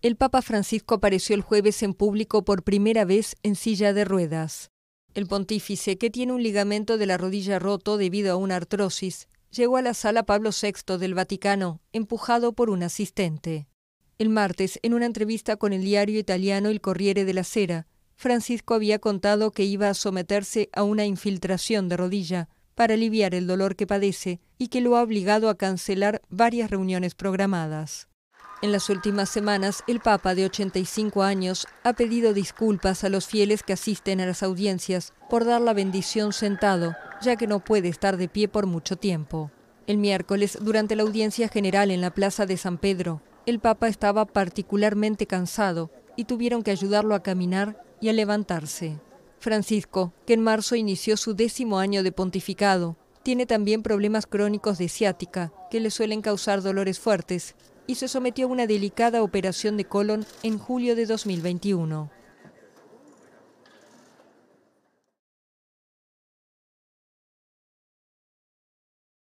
El Papa Francisco apareció el jueves en público por primera vez en silla de ruedas. El pontífice, que tiene un ligamento de la rodilla roto debido a una artrosis, llegó a la sala Pablo VI del Vaticano, empujado por un asistente. El martes, en una entrevista con el diario italiano El Corriere de la Sera, Francisco había contado que iba a someterse a una infiltración de rodilla para aliviar el dolor que padece y que lo ha obligado a cancelar varias reuniones programadas. En las últimas semanas, el Papa de 85 años ha pedido disculpas a los fieles que asisten a las audiencias por dar la bendición sentado, ya que no puede estar de pie por mucho tiempo. El miércoles, durante la audiencia general en la Plaza de San Pedro, el Papa estaba particularmente cansado y tuvieron que ayudarlo a caminar y a levantarse. Francisco, que en marzo inició su décimo año de pontificado, tiene también problemas crónicos de ciática que le suelen causar dolores fuertes y se sometió a una delicada operación de colon en julio de 2021.